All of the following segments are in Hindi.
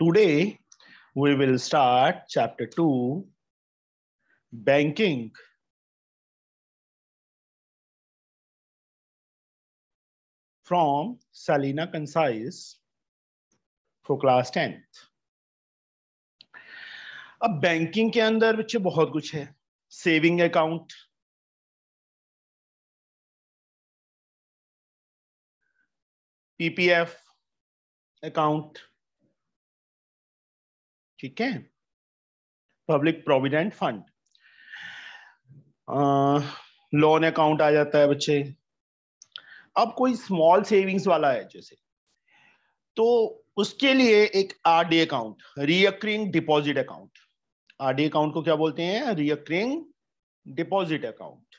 Today, we will start chapter 2 banking from Salina Concise for class 10th. अब बैंकिंग के अंदर बच्चे बहुत कुछ है सेविंग अकाउंट पीपीएफ अकाउंट ठीक है public provident fund loan account आ जाता है बच्चे अब कोई स्मॉल सेविंग्स वाला है जैसे तो उसके लिए एक RD account recurring deposit account RD account को क्या बोलते हैं रियकरिंग डिपॉजिट अकाउंट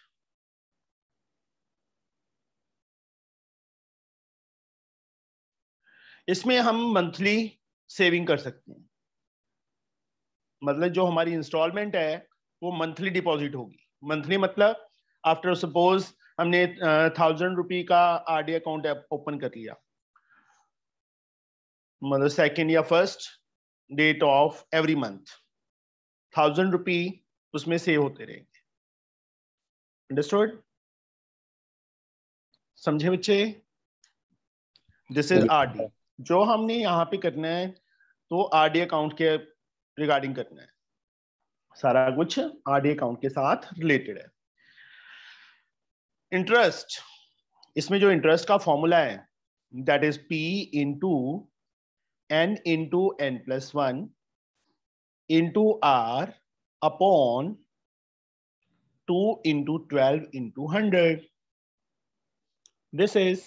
इसमें हम मंथली सेविंग कर सकते हैं मतलब जो हमारी इंस्टॉलमेंट है वो मंथली डिपॉजिट होगी मंथली मतलब आफ्टर सपोज हमने थाउजेंड रुपी का आर डी अकाउंट ओपन कर लिया मतलब सेकेंड या first date of every month thousand rupee उसमें सेव होते रहेंगे अंडरस्टूड समझे बच्चे दिस इज आर डी जो हमने यहाँ पे करना है तो आर डी अकाउंट के रिगार्डिंग करना है सारा कुछ आरडी अकाउंट के साथ रिलेटेड है इंटरेस्ट इसमें जो इंटरेस्ट का फॉर्मूला है that is P into N into N plus one into are upon two into twelve into hundred this is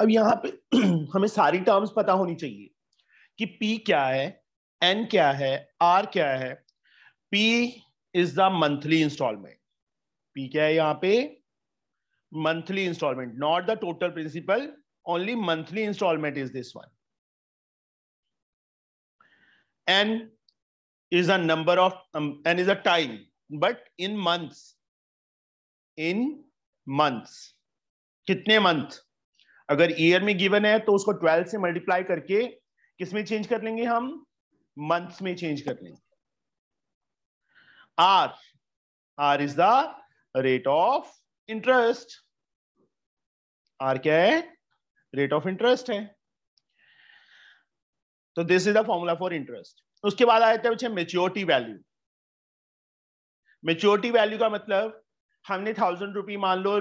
अब यहां पे हमें सारी टर्म्स पता होनी चाहिए कि पी क्या है एन क्या है आर क्या है P is the monthly instalment P क्या है यहां पे monthly installment not the total principal only monthly instalment is this one N is a number of N is a time but in months in months कितने मंथ अगर ईयर में गिवन है तो उसको 12 से मल्टीप्लाई करके किसमें चेंज कर लेंगे हम मंथ्स में चेंज कर लेंगे R R is the rate of interest R क्या है रेट ऑफ इंटरेस्ट है तो this is the formula for interest उसके बाद आए थे हैं मेच्योरिटी वैल्यू मेच्योरिटी वैल्यू का मतलब हमने थाउजेंड रुपी मान लो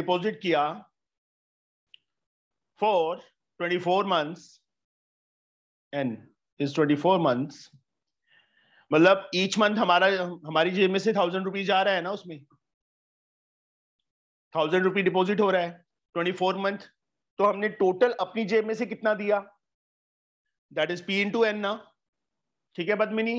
डिपॉजिट किया for twenty four months and is twenty four month मतलब ईच मंथ हमारा हमारी जेब में से थाउजेंड रुपीज आ रहा है ना उसमें थाउजेंड रुपी डिपॉजिट हो रहा है ट्वेंटी फोर मंथ तो हमने टोटल अपनी जेब में से कितना दिया that is P into N ना ठीक है बदमिनी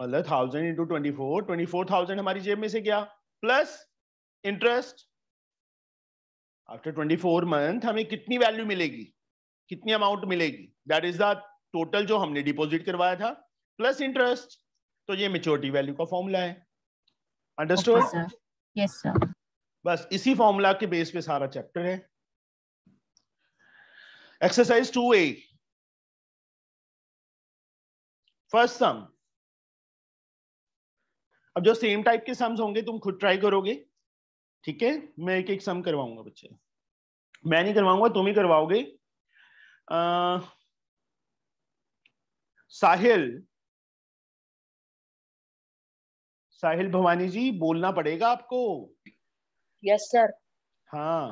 मतलब thousand into twenty four twenty four thousand हमारी जेब में से गया plus interest after twenty four month हमें कितनी वैल्यू मिलेगी कितनी अमाउंट मिलेगी दैट इज द टोटल जो हमने डिपॉजिट करवाया था प्लस इंटरेस्ट तो ये मेच्योरिटी वैल्यू का फॉर्मूला है अंडरस्टूड यस सर बस इसी फॉर्मूला के बेस पे सारा चैप्टर है exercise two A first sum अब जो सेम टाइप के सम्स होंगे तुम खुद ट्राई करोगे ठीक है मैं एक एक सम करवाऊंगा बच्चे मैं नहीं करवाऊंगा तुम ही करवाओगे साहिल साहिल भवानी जी बोलना पड़ेगा आपको यस सर हाँ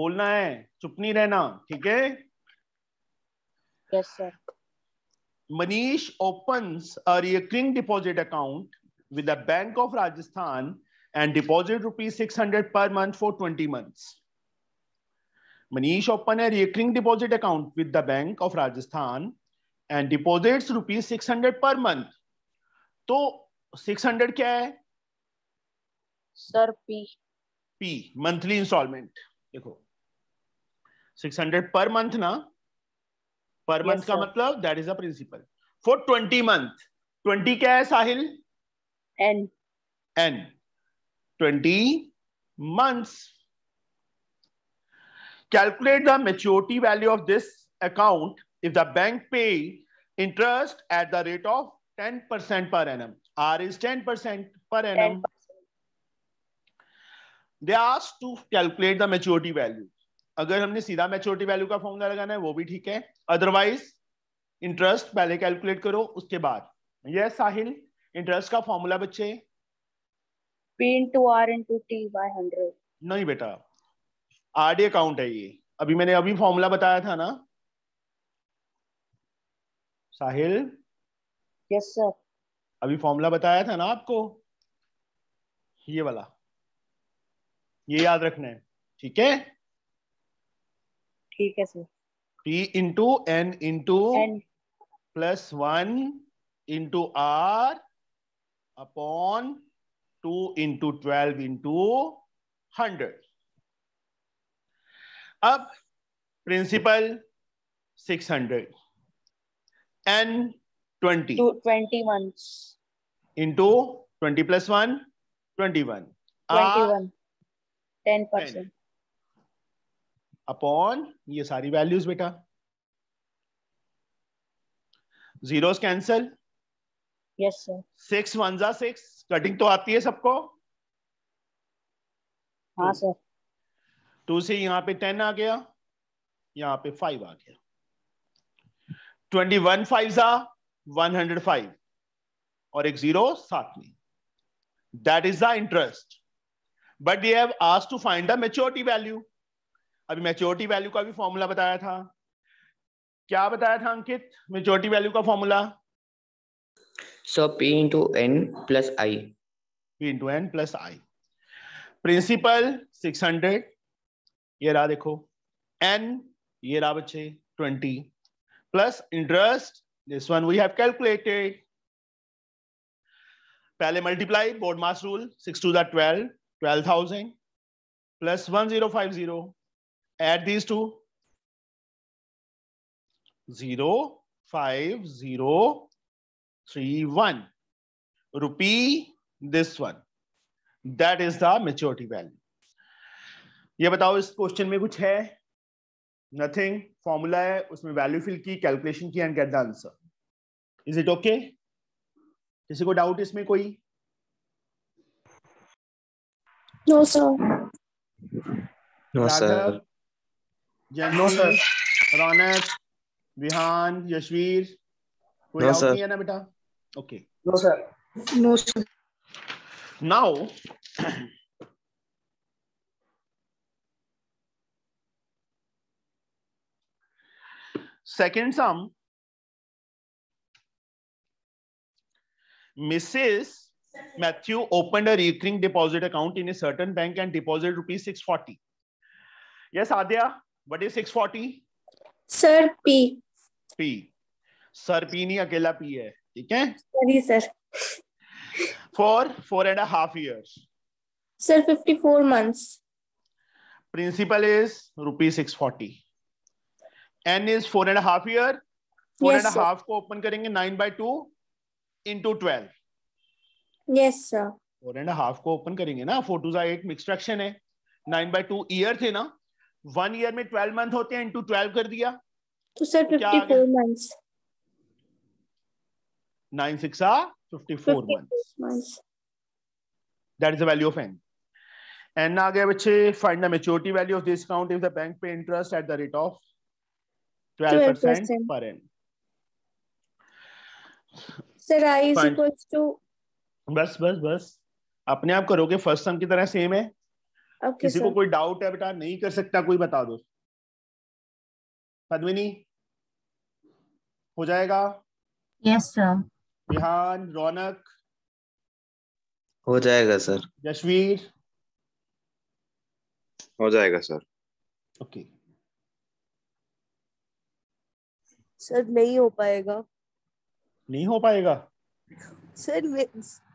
बोलना है चुप नहीं रहना ठीक है yes sir Manish open a recurring deposit account with the Bank of Rajasthan and deposit rupees six hundred per month for twenty months Manish opened a recurring deposit account with the Bank of Rajasthan and deposits rupees 600 per month. तो 600 क्या है sir P P monthly installment देखो 600 पर मंथ ना पर मंथ yes, का sir. मतलब that is a principal for 20 month 20 क्या है Sahil N N 20 months Calculate the maturity value of this account if the bank pay interest at the rate of 10% per annum. R is 10% per annum. 10%. They asked to calculate the maturity value. अगर हमने सीधा मेच्योरिटी वैल्यू का फॉर्मूला लगाना है वो भी ठीक है अदरवाइज इंटरेस्ट पहले कैलकुलेट करो उसके बाद यस yes, साहिल इंटरेस्ट का फॉर्मूला बच्चे P into R into T by 100. नहीं बेटा आरडी अकाउंट है ये अभी मैंने अभी फॉर्मूला बताया था ना साहिल यस yes, सर अभी फॉर्मूला बताया था ना आपको ये वाला ये याद रखना है ठीक है ठीक है sir T into N into plus one into are upon two into twelve into hundred अब principal hundred N twenty twenty one into twenty plus twenty one ten percent upon ये सारी वैल्यूज बेटा zeros cancel yes sir six one जा सिक्स कटिंग तो आती है सबको हाँ सर टू से यहाँ पे टेन आ गया यहाँ पे फाइव आ गया ट्वेंटी वन फाइव सा वन हंड्रेड फाइव और एक जीरो साथ में that is the interest but they have ask to find the maturity value अभी मेच्योरिटी वैल्यू का भी फॉर्मूला बताया था क्या बताया था अंकित मेच्योरिटी वैल्यू का formula so P into N plus I P into N plus I principal six hundred ये रहा देखो एन ये रहा बच्चे twenty plus interest this one we have calculated पहले multiply BODMAS rule six two twelve twelve thousand plus one zero five zero eight these two zero five zero three one rupee this one that is the maturity value ये बताओ इस क्वेश्चन में कुछ है नथिंग फॉर्मूला है उसमें वैल्यू फिल की कैलकुलेशन की and get the answer is it okay किसी को डाउट इसमें कोई no sir no sir no sir Raunak Vihaan Yashveer कोई डाउट नहीं है ना बेटा okay no sir no sir now second sum Mrs. Matthew opened a recurring deposit account in a certain bank and deposited rupees 640. Yes, Adya, what is 640? Sir P. P. Sir P नहीं अकेला P है, ठीक है? Sorry sir. For four and a half years. Sir, 54 months. Principal is rupees 640. N is four and half year four and half को ओपन करेंगे nine by two into twelve four and half को ओपन करेंगे ना four two eight mix fraction है नाइन बाई टू ईयर थे ना वन ईयर में ट्वेल्व मंथ होते हैं इंटू ट्वेल्व कर दिया तो sir fifty four months nine six आ fifty four months that is the value of N N आ गया बच्चे find the maturity value of this account if the bank pay interest at the rate of बस बस बस अपने आप करोगे फर्स्ट सम की तरह सेम है okay, किसी sir. को कोई डाउट है बेटा नहीं कर सकता कोई बता दो पद्मिनी हो जाएगा यस सर बिहान रौनक हो जाएगा सर जशवीर हो जाएगा सर ओके okay. सर नहीं हो पाएगा नहीं हो पाएगा सर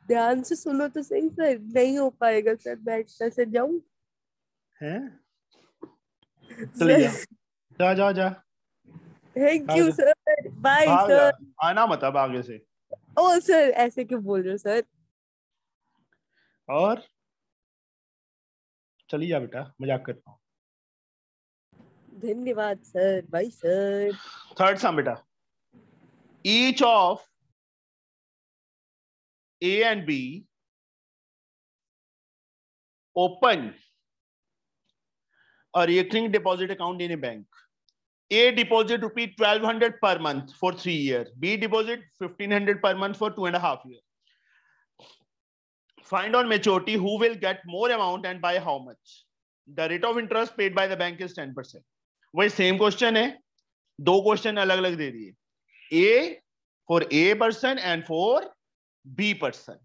ध्यान से सुनो तो सही सर नहीं हो पाएगा सर बैठना से जाऊं हैं चले जा जा जा जा thank you sir bye sir आना मत अब आगे से ओ oh, सर ऐसे क्यों बोल रहे हो सर और चली जा बेटा मजाक करता हूँ धन्यवाद sir bye sir third sum बेटा each of a and b open a recurring deposit account in a bank a deposit rupee 1200 per month for 3 year b deposit 1500 per month for two and a half year find on maturity who will get more amount and by how much the rate of interest paid by the bank is 10% वही सेम क्वेश्चन है दो क्वेश्चन अलग अलग दे दिए A for A person and for B person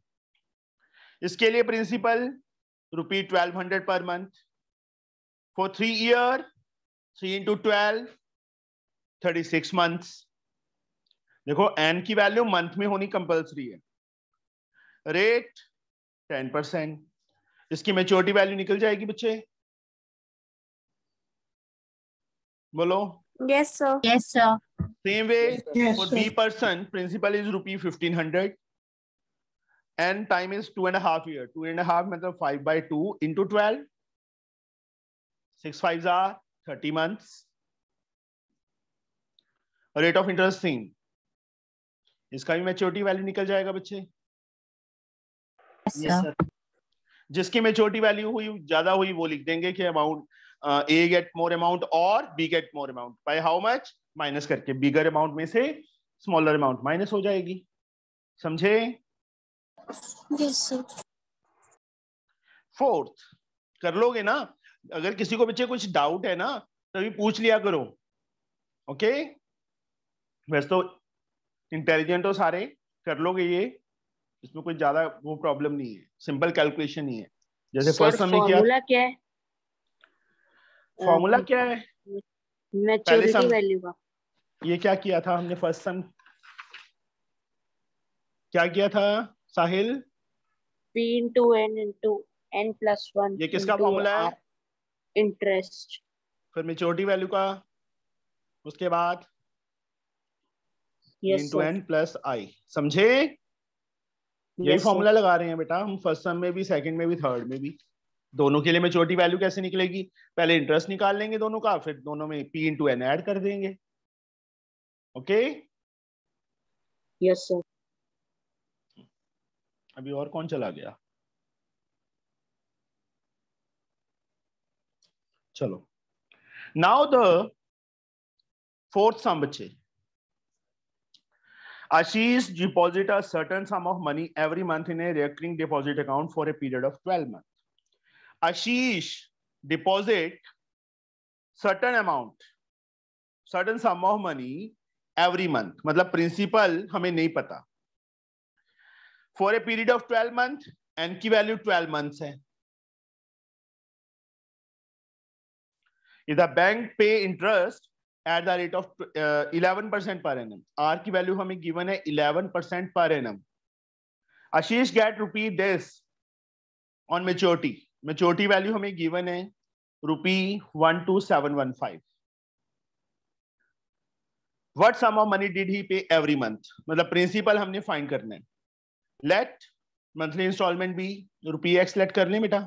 इसके लिए principal rupee twelve hundred per month for three year three into twelve thirty six month देखो एन की वैल्यू मंथ में होनी कंपलसरी है रेट टेन परसेंट इसकी मेच्योरिटी वैल्यू निकल जाएगी बच्चे बोलो yes sir yes sir same way yes, for b person principal is rupee 1500 and time is two and a half year two and a half मतलब five by two into twelve six fives are thirty months rate of interest same इसका भी मेच्योरिटी वैल्यू निकल जाएगा बच्चे yes, जिसकी मेच्योरिटी वैल्यू हुई ज्यादा हुई वो लिख देंगे कि amount A get more amount और B get more amount by how much minus करके बिगर अमाउंट में से स्मॉलर अमाउंट माइनस हो जाएगी समझे yes, कर लोगे ना अगर किसी को बच्चे कुछ डाउट है ना तभी पूछ लिया करो ओके okay? वैसे तो इंटेलिजेंट हो सारे कर लोगे ये इसमें कोई ज्यादा वो प्रॉब्लम नहीं है सिंपल कैलकुलेशन ही है जैसे फर्स्ट हमने क्या क्या है फॉर्मूला क्या है मैच्योरिटी वैल्यू का ये क्या किया था हमने फर्स्ट सम क्या किया था साहिल p into n into n plus one ये किसका फॉर्मूला है इंटरेस्ट फिर मेच्योरिटी वैल्यू का उसके बाद इंटू एन समझे यही फॉर्मूला लगा रहे हैं बेटा हम फर्स्ट सम में भी सेकंड में भी थर्ड में भी दोनों के लिए में छोटी वैल्यू कैसे निकलेगी पहले इंटरेस्ट निकाल लेंगे दोनों का फिर दोनों में P into N add कर देंगे ओके यस सर अभी और कौन चला गया चलो नाउ द फोर्थ सम बच्चे Ashish deposit a certain sum of money every month in a recurring deposit account for a period of twelve month Ashish deposit certain amount, certain sum of money every month. matlab principal hame nahi pata For a period of 12 month, n ki value 12 months hai If the bank pay interest at the rate of uh, 11% per annum, r ki value hame given hai 11% per annum. Ashish get rupee this on maturity. Maturity value हमें गिवन है rupee one two seven one five what sum of money did he pay every month मतलब प्रिंसिपल हमने फाइन करना है लेट मंथली इंस्टॉलमेंट भी रुपी एक्स लेट कर ले बेटा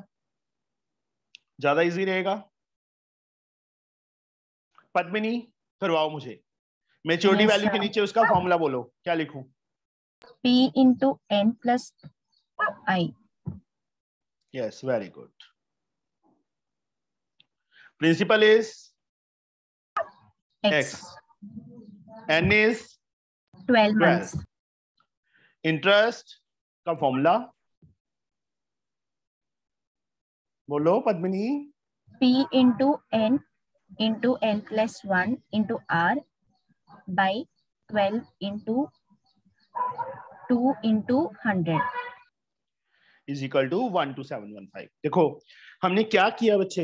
ज्यादा इजी रहेगा पद्मिनी करवाओ मुझे मेच्योरिटी वैल्यू के नीचे उसका फॉर्मूला बोलो क्या लिखू P into N plus I Yes, very good. Principal is? X. X. N is? 12 months. Interest Come formula बोलो P into N into N plus 1 into R by 12 into 2 into 100. Is equal to one two seven one five देखो हमने क्या किया बच्चे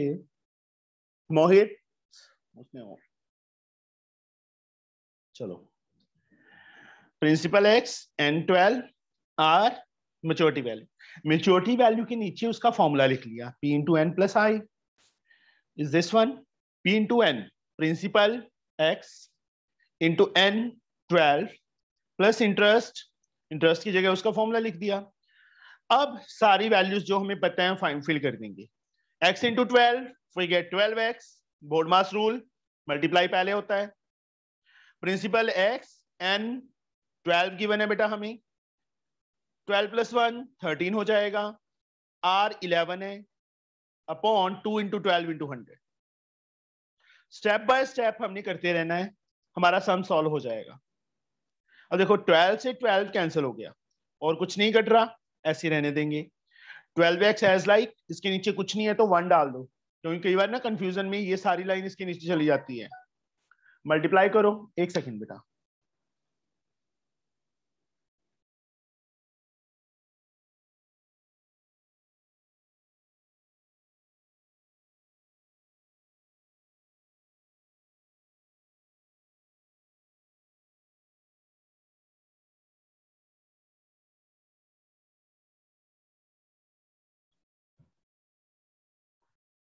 मोहित उसने चलो principal X N twelve R maturity value maturity value के नीचे उसका फॉर्मूला लिख लिया P into N plus I is this one P into N principal x into N twelve plus interest interest की जगह उसका फॉर्मूला लिख दिया अब सारी वैल्यूज जो हमें पता है फाइन फिल कर देंगे x into twelve we get twelve X BODMAS rule multiply पहले होता है प्रिंसिपल x n 12 की बने बेटा हमें 12 प्लस वन थर्टीन हो जाएगा r 11 है upon two into twelve into hundred step by step हमने करते रहना है हमारा सम सॉल्व हो जाएगा अब देखो 12 से 12 कैंसिल हो गया और कुछ नहीं कट रहा ऐसे रहने देंगे ट्वेल्व एक्स एज लाइक इसके नीचे कुछ नहीं है तो वन डाल दो क्योंकि कई बार ना कंफ्यूजन में ये सारी लाइन इसके नीचे चली जाती है मल्टीप्लाई करो एक सेकंड बेटा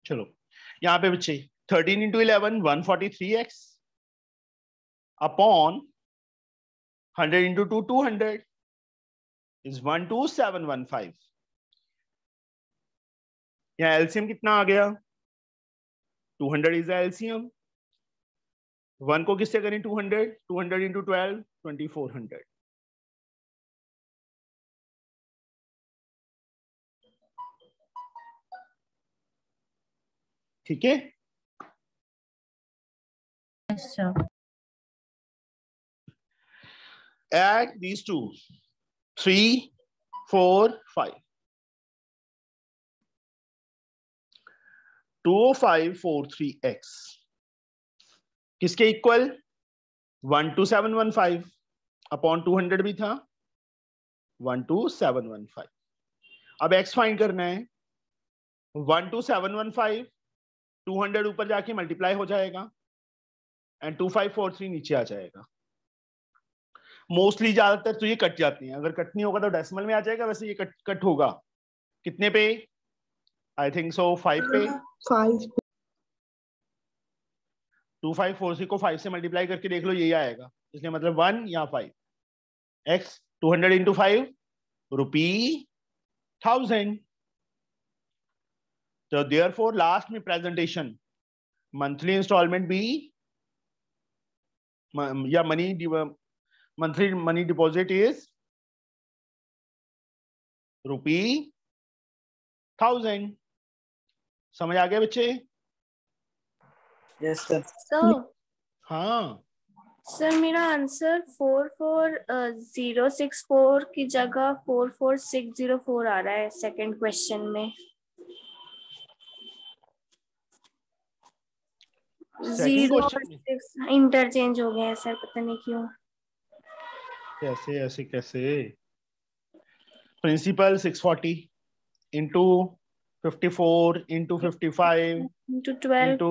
चलो यहां पे बच्चे thirteen into eleven one forty three X upon hundred into two two hundred is one two seven one five यहाँ एल्सियम कितना आ गया two hundred is LCM one को किससे करें two hundred two hundred into twelve twenty four hundred ठीक है eight these two three four five two five four three X किसके equal one two seven one five upon two hundred भी था one two seven one five अब एक्स फाइंड करना है one two seven one five 200 ऊपर जाके मल्टीप्लाई हो जाएगा एंड 2543 नीचे आ जाएगा मोस्टली ज्यादातर तो ये कट जाती हैं अगर कट नहीं होगा तो डेसिमल में आ जाएगा वैसे ये कट कट होगा कितने पे आई थिंक सो फाइव पे फाइव टू फाइव फोर सी को फाइव से मल्टीप्लाई करके देख लो यही आएगा इसलिए मतलब वन या five X two hundred into five rupee thousand So therefore, last me presentation monthly installment be yeah money monthly money deposit is rupee thousand. समझ आ गया बच्चे yes, sir. So, हाँ सर मेरा answer four four zero six four की जगह four four six zero four आ रहा है सेकंड क्वेश्चन में जीरो इंटरचेंज हो गया है सर पता नहीं क्यों कैसे ऐसे कैसे principal fifty four into fifty five into twelve into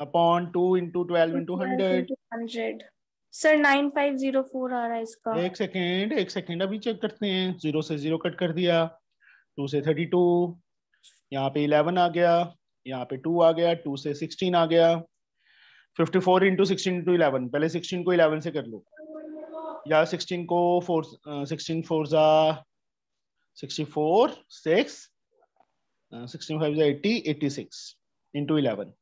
upon into twelve into hundred hundred sir four आ रहा है इसका एक सेकेंड एक सेकेंड अभी चेक करते हैं जीरो से जीरो कट कर दिया टू से थर्टी टू यहाँ पे इलेवन आ गया यहाँ पे टू आ गया टू से सिक्सटीन आ गया fifty four into sixteen into eleven पहले सिक्सटीन को इलेवन से कर लो या सिक्सटीन को four sixteen four sixty four six sixty five are eighty eighty six into eleven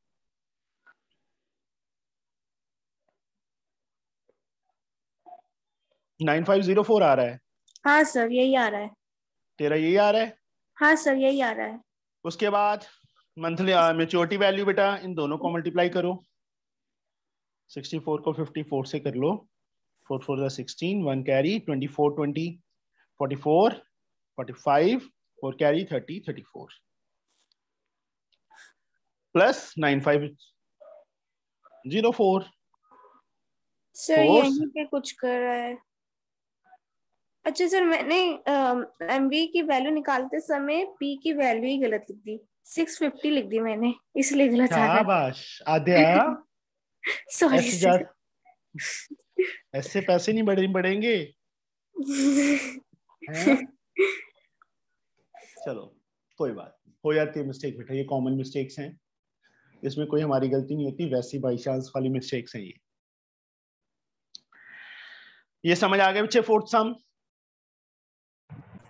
nine five zero four आ रहा है हाँ सर यही आ रहा है तेरा यही आ रहा है हाँ सर यही आ रहा है उसके बाद मंथली मेच्योरिटी वैल्यू बेटा इन दोनों को मल्टीप्लाई करो 64 को 54 से कर लो 44 four are sixteen one carry 24 20 44 45 और कैरी 30 34 प्लस 95 जीरो फोर सर यहीं पे कुछ कर रहा है अच्छा सर मैंने एम uh, की वैल्यू निकालते समय पी की वैल्यू ही गलत लिख दी सिक्स फिफ्टी लिख दी मैंने इसलिए गलत आ गया सॉरी ऐसे पैसे नहीं बढ़े बढ़ेंगे चलो कोई बात हो जाती है मिस्टेक बेटा ये कॉमन मिस्टेक्स हैं इसमें कोई हमारी गलती नहीं होती वैसी बाई चांस वाली मिस्टेक्स हैं ये ये समझ आ गया बच्चे fourth sum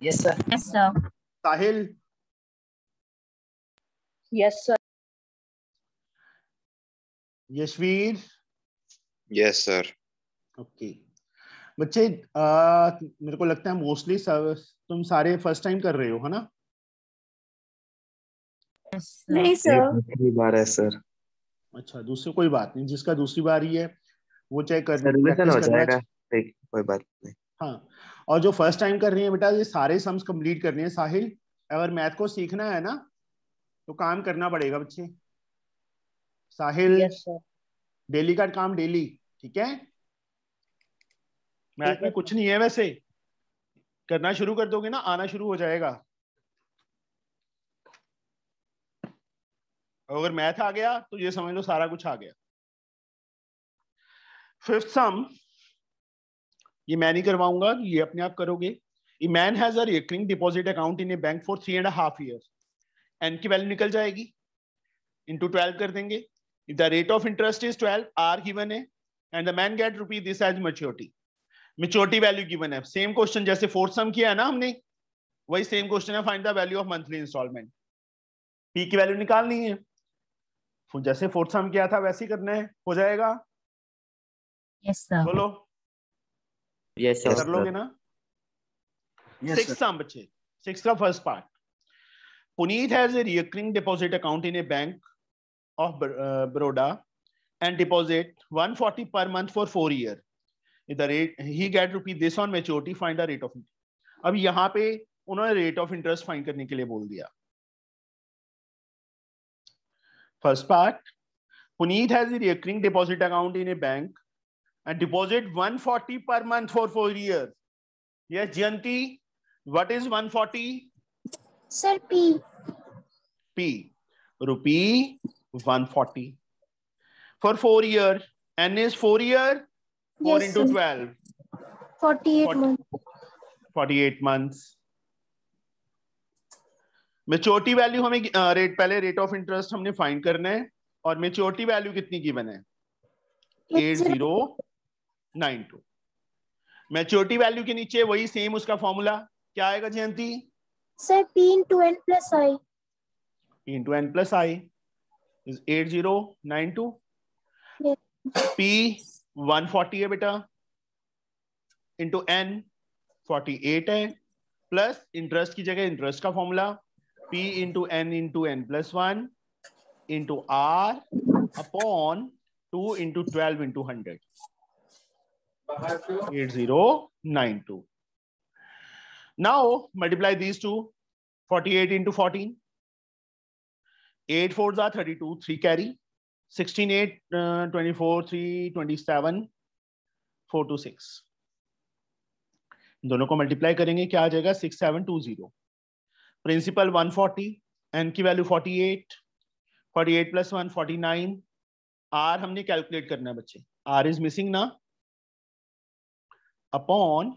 yes sir yes sir Sahil yes sir Yashveer yes sir okay बच्चे uh, मेरे को लगता है मोस्टली तुम सारे फर्स्ट टाइम कर रहे हो है ना नहीं सर दूसरी बार है सर अच्छा दूसरी कोई बात नहीं जिसका दूसरी बार ही है वो चाहे कर हो जाएगा कोई बात नहीं हाँ और जो फर्स्ट टाइम कर रही है बेटा ये सारे सम्स कंप्लीट करने हैं साहिल अगर मैथ को सीखना है ना तो काम करना पड़ेगा बच्चे साहिल डेली का काम डेली ठीक है मैथ में कुछ नहीं है वैसे करना शुरू कर दोगे ना आना शुरू हो जाएगा अगर मैथ आ गया तो ये समझ लो सारा कुछ आ गया फिफ्थ सम ये मैं नहीं करवाऊंगा ये अपने आप करोगे a man has recurring deposit account in a bank for three and half year N की वैल्यू निकल जाएगी इनटू ट्वेल्व कर देंगे If the rate of interest is 12, R given A, and the man get rupee this as maturity. Maturity value given है. Same question जैसे fourth sum किया है ना हमने वही सेम क्वेश्चन है find the value of monthly instalment P की वैल्यू निकालनी है जैसे फोर्थ सम किया था वैसे ही करना है हो जाएगा yes, sir. बोलो yes, sir, कर लोगे ना सिक्स yes, सम बचे सिक्स का first part Puneet has a recurring deposit account in a bank of uh, Baroda and deposit 140 per month for four year. The rate he get rupee this on maturity find the rate of अब यहाँ पे उन्होंने रेट ऑफ इंटरेस्ट फाइंड करने के लिए बोल दिया first part Puneet has recurring deposit account in a bank and deposit 140 per month for four year yes Jayanti what is 140 sir P P rupee 140 for four year. N is four year. Four yes, into sir. 12. 48 40, months. 48 months. Maturity value हमें रेट पहले रेट ऑफ इंटरेस्ट हमने फाइंड करना है और मेच्योरिटी वैल्यू कितनी की बने eight zero nine two maturity value के नीचे वही सेम उसका फॉर्मूला क्या आएगा Jayanti sir P into N plus I P into N plus I is 8092 p 140 है बेटा इंटू एन 48 है प्लस इंटरेस्ट की जगह इंटरेस्ट का formula p into N into N plus one into are upon two into twelve into hundred eight zero nine two now multiply these two forty eight into fourteen 8 fours are 32, carry carry. 16, 8, uh, 24, 3, 27, 4 to 6. दोनों को मल्टीप्लाई करेंगे क्या आ जाएगा जीरो प्रिंसिपल फोर्टी एन की value forty eight plus forty nine R हमने कैलकुलेट करना है बच्चे आर इज मिसिंग ना अपॉन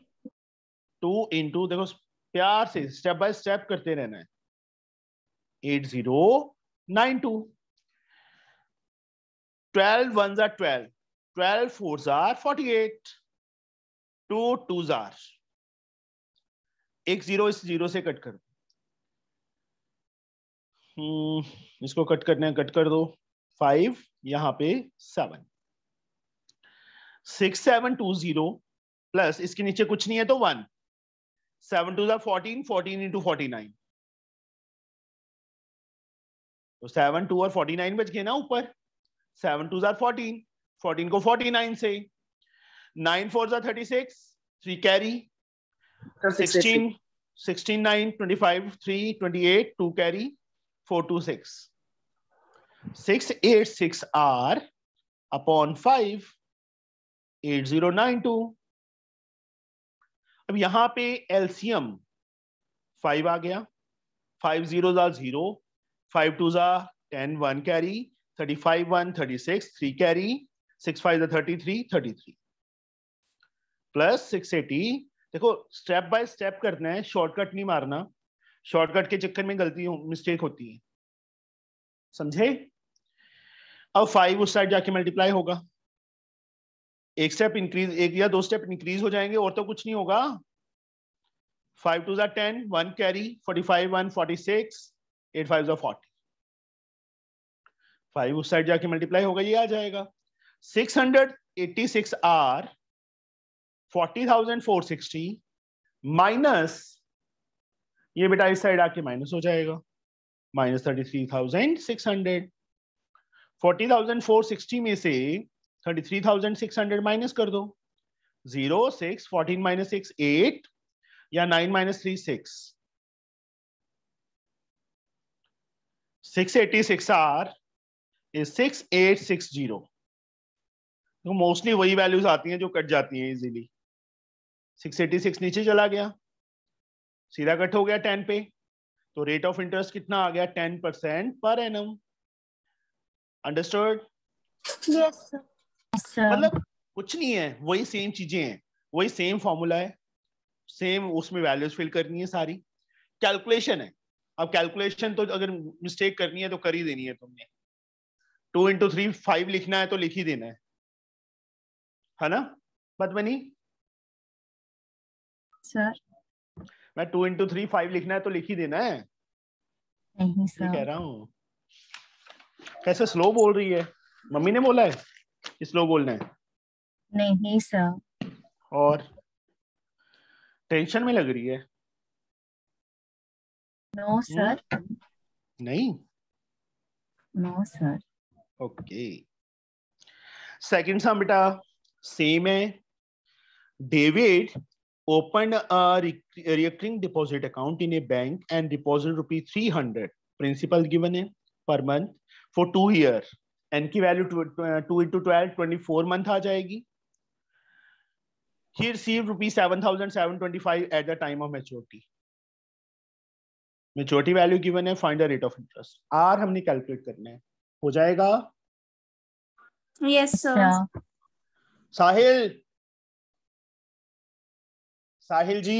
टू इंटू देखो प्यार से स्टेप बाय स्टेप करते रहना है eight zero nine two. Twelve ones are twelve. Twelve fours are forty-eight. Two twos are. एक जीरो इस जीरो से कट हम्म, कर दो इसको कट करने कट कर दो फाइव यहाँ पे seven six seven two zero plus इसके नीचे कुछ नहीं है तो one seven two fourteen fourteen into forty nine तो सेवन टू और फोर्टी नाइन बच गए ना ऊपर seven two are fourteen fourteen को फोर्टी नाइन से nine four are thirty six three carry sixteen sixteen nine twenty five three twenty eight two carry four two six six eight six R upon five eight zero nine two अब यहां पे एलसीएम फाइव आ गया five zero are zero five twos are ten, one carry. Thirty-five, one, thirty-six, three carry. Six six five thirty-three, thirty-three. Plus six eighty देखो स्टेप बाय स्टेप करना है शॉर्टकट नहीं मारना शॉर्टकट के चक्कर में गलती हो, मिस्टेक होती है समझे अब फाइव उस साइड जाके मल्टीप्लाई होगा एक स्टेप इंक्रीज एक या दो स्टेप इंक्रीज हो जाएंगे और तो कुछ नहीं होगा five two ten one carry forty five one forty six eight five जो फोर्टी फाइव उस साइड जाके मल्टीप्लाई होगा ये आ जाएगा six hundred eighty six R forty thousand four sixty minus ये बेटा इस साइड आके माइनस हो जाएगा minus thirty three thousand six hundred forty thousand four sixty में से thirty three thousand six hundred minus कर दो zero six fourteen minus six eight या nine minus three six 686R is 6860 तो मोस्टली वही वैल्यूज आती हैं जो कट जाती हैं इजीली 686 नीचे चला गया सीधा कट हो गया 10 पे तो रेट ऑफ इंटरेस्ट कितना आ गया 10 परसेंट पर एन अंडरस्टूड यस मतलब कुछ नहीं है वही सेम चीजें हैं वही सेम फॉर्मूला है सेम उसमें वैल्यूज फिल करनी है सारी कैलकुलेशन है अब कैलकुलेशन तो अगर मिस्टेक करनी है तो कर ही देनी है तुमने टू इंटू थ्री फाइव लिखना है तो लिख ही देना है है ना बात बनी सर मैं टू इंटू थ्री फाइव लिखना है तो लिख ही देना है नहीं सर कह रहा हूँ कैसे स्लो बोल रही है मम्मी ने बोला है स्लो बोलना है नहीं सर और टेंशन में लग रही है नो सर नहीं नो सर ओके सेकंड बेटा सेम है David open recurring deposit account in a bank and deposit rupee three hundred principal given है per month for two year N की value two into twelve twenty four month आ जाएगी he receive rupees seven thousand seven twenty five at the time of maturity maturity value given है find the rate of interest R हमने कैलकुलेट करना है हो जाएगा yes sir Sahil Sahil ji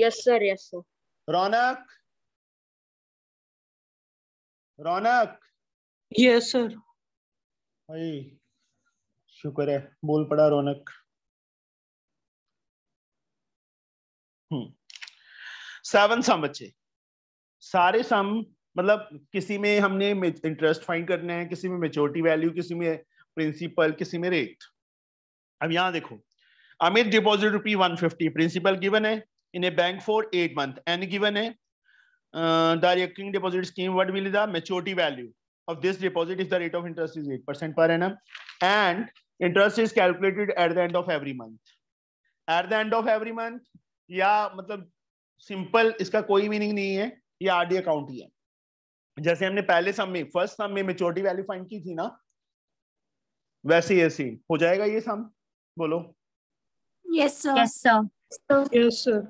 yes sir yes sir Raunak Raunak yes sir भाई शुक्र है बोल पड़ा रौनक सेवन सम बच्चे सारे सम मतलब किसी में हमने इंटरेस्ट फाइंड करना है किसी में मेच्योरिटी वैल्यू किसी में प्रिंसिपल किसी में रेट अब यहां देखो Amit deposit rupee one fifty principal given है in a bank for eight month n given है directing deposit scheme what will the maturity value of this deposit is the rate of interest is eight percent पर annum and interest is calculated at the end of every month at the end of every month या मतलब सिंपल इसका कोई मीनिंग नहीं है ये आरडी अकाउंट ही है जैसे हमने पहले सम में फर्स्ट सम में मेच्योरिटी वैल्यू फाइंड की थी ना वैसे ये सीन हो जाएगा ये सम बोलो yes sir yes sir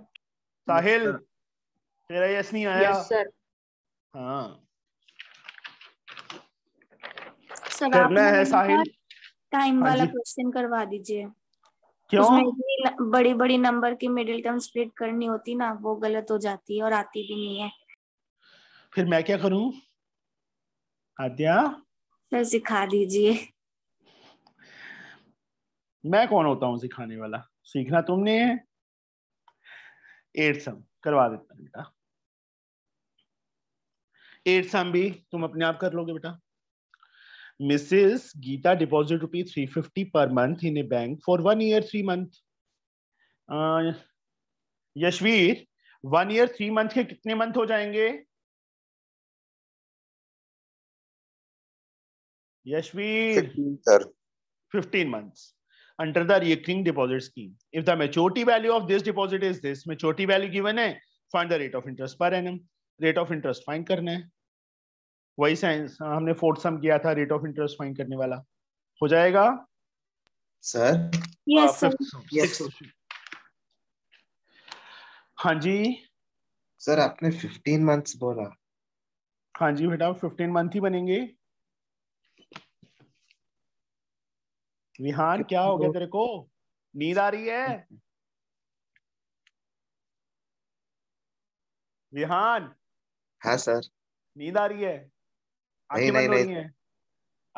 Sahil तेरा यस नहीं आया यस हाँ। सर हाँ करना है साहिल टाइम वाला क्वेश्चन करवा दीजिए क्यों बड़ी बड़ी नंबर की मिडिल टर्म स्प्लिट करनी होती ना वो गलत हो जाती है और आती भी नहीं है फिर मैं क्या करूं आद्या सर सिखा दीजिए मैं कौन होता हूं सिखाने वाला सीखना तुमने है एट सम करवा देता बेटा एट सम भी तुम अपने आप कर लोगे बेटा Mrs Geeta deposit rupees three fifty per month in a bank for one year three month Yashveer one year three month के कितने मंथ हो जाएंगे Yashveer. 15, sir. 15 months under the recurring deposit scheme. If the maturity value of this deposit is this, maturity value given है, find the rate of interest per annum. Rate of interest find करना है. वही साइंस हमने फोर्थ सम किया था रेट ऑफ इंटरेस्ट फाइंड करने वाला हो जाएगा सर यस सर हाँ जी सर आपने 15 मंथ्स बोला हाँ जी बेटा 15 मंथ ही बनेंगे विहान क्या हो गया तो- तेरे को नींद आ रही है विहान हाँ सर नींद आ रही है आंखें बंद हो रही है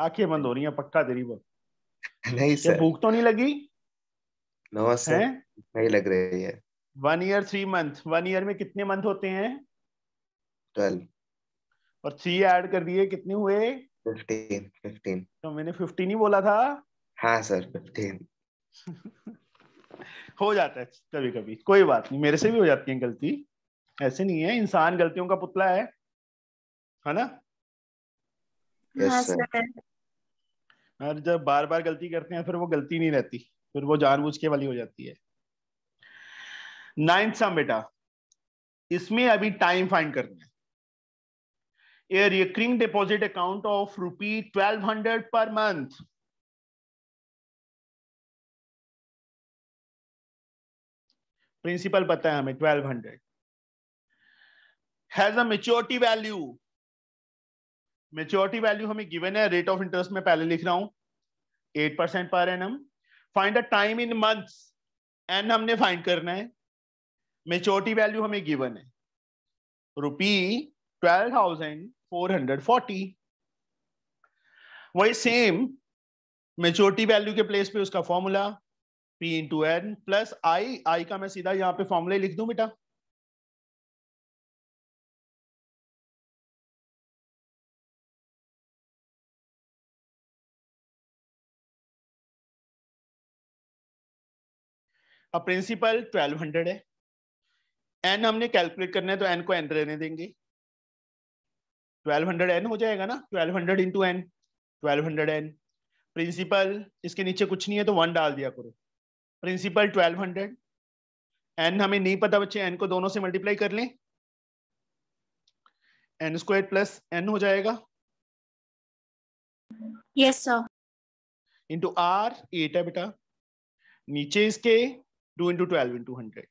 आंखें बंद हो रही है पक्का तेरी पर नहीं सर भूख तो नहीं लगी नो सर नहीं लग रही है one year three month one year में कितने मंथ होते हैं ट्वेल्व और थ्री ऐड कर दिए कितने हुए 15, 15. तो मैंने 15 ही बोला था हाँ सर फिफ्टीन हो जाता है कभी कभी कोई बात नहीं मेरे से भी हो जाती है गलती ऐसे नहीं है इंसान गलतियों का पुतला है है ना हाँ और जब बार बार गलती करते हैं फिर वो गलती नहीं रहती फिर वो जानबूझ के वाली हो जाती है नाइन्थ सम बेटा इसमें अभी टाइम फाइंड करना है a recurring deposit account of rupee twelve hundred per month principal पता है हमें twelve hundred has maturity value maturity value हमें गिवन है रेट ऑफ इंटरेस्ट में पहले लिख रहा हूं eight percent per annum find a time in month n हमने फाइंड करना है मेच्योरिटी वैल्यू हमें गिवन है rupee twelve thousand four hundred forty वही सेम मेच्योरिटी वैल्यू के प्लेस पे उसका formula P into N plus I I का मैं सीधा यहां पे फॉर्मूला लिख दू बेटा अब प्रिंसिपल 1200 है n हमने कैलकुलेट करना है तो n को एन रहने देंगे 1200 एन हो जाएगा ना 1200 hundred into N twelve n principal इसके नीचे कुछ नहीं है तो वन डाल दिया करो प्रिंसिपल 1200 एन हमें नहीं पता बच्चे एन को दोनों से मल्टीप्लाई कर लें एन स्क्वायर प्लस एन हो जाएगा yes sir into R eight है बेटा नीचे इसके two into twelve into hundred